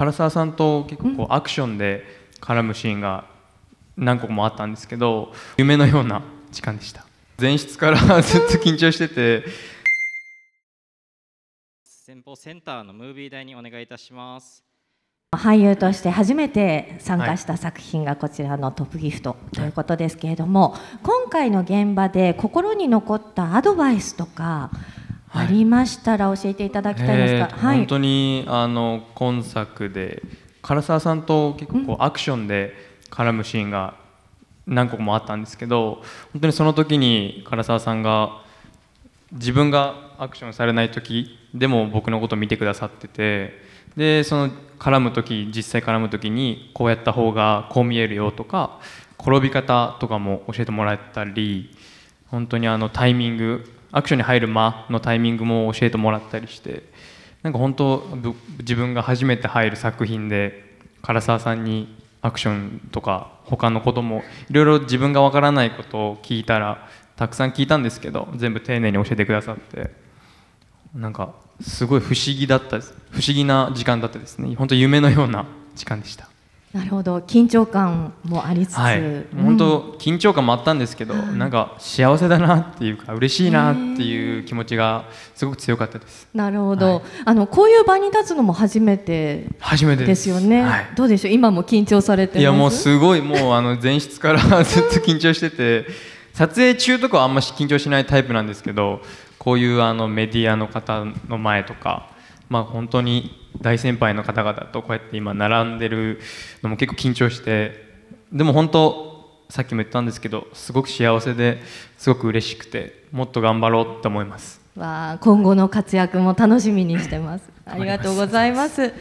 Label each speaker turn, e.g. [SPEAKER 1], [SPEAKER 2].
[SPEAKER 1] 唐沢さんと結構こうアクションで絡むシーンが何個もあったんですけど夢のような時間でした前室からずっと緊張してて先方センターのムービー台にお願いいたします
[SPEAKER 2] 俳優として初めて参加した作品がこちらのトップギフトということですけれども、今回の現場で心に残ったアドバイスとかありましたら教えていただきたいですが、はい、本
[SPEAKER 1] 当にあの今作で唐沢さんと結構こうアクションで絡むシーンが何個もあったんですけど本当にその時に唐沢さんが自分がアクションされない時でも僕のこと見てくださっててでその絡む時実際絡む時にこうやった方がこう見えるよとか転び方とかも教えてもらったり本当にあのタイミングアクションに入る間のタイミングも教えてもらったりしてなんか本当自分が初めて入る作品で唐沢さんにアクションとか他のこともいろいろ自分がわからないことを聞いたらたくさん聞いたんですけど全部丁寧に教えてくださってなんかすごい不思議だったです不思議な時間だったですね本当夢のような時間でした
[SPEAKER 2] なるほど緊張感もありつつ、はい、本当、
[SPEAKER 1] 緊張感もあったんですけど、うん、なんか幸せだなっていうか嬉しいなっていう気持ちがすごく強かったです。
[SPEAKER 2] なるほど、はい、あのこういう場に立つのも初めて
[SPEAKER 1] 初めてです
[SPEAKER 2] よね。はい、どうでしょう今も緊張されていやもうす
[SPEAKER 1] ごいもうあの前室から ずっと緊張してて撮影中とかはあんまし緊張しないタイプなんですけどこういうあのメディアの方の前とか。まあ、本当に大先輩の方々とこうやって今並んでるのも結構緊張してでも本当さっきも言ったんですけどすごく幸せですごく嬉しくてもっと頑張ろうと思います
[SPEAKER 2] わ今後の活躍も楽しみにしてます ありがとうございます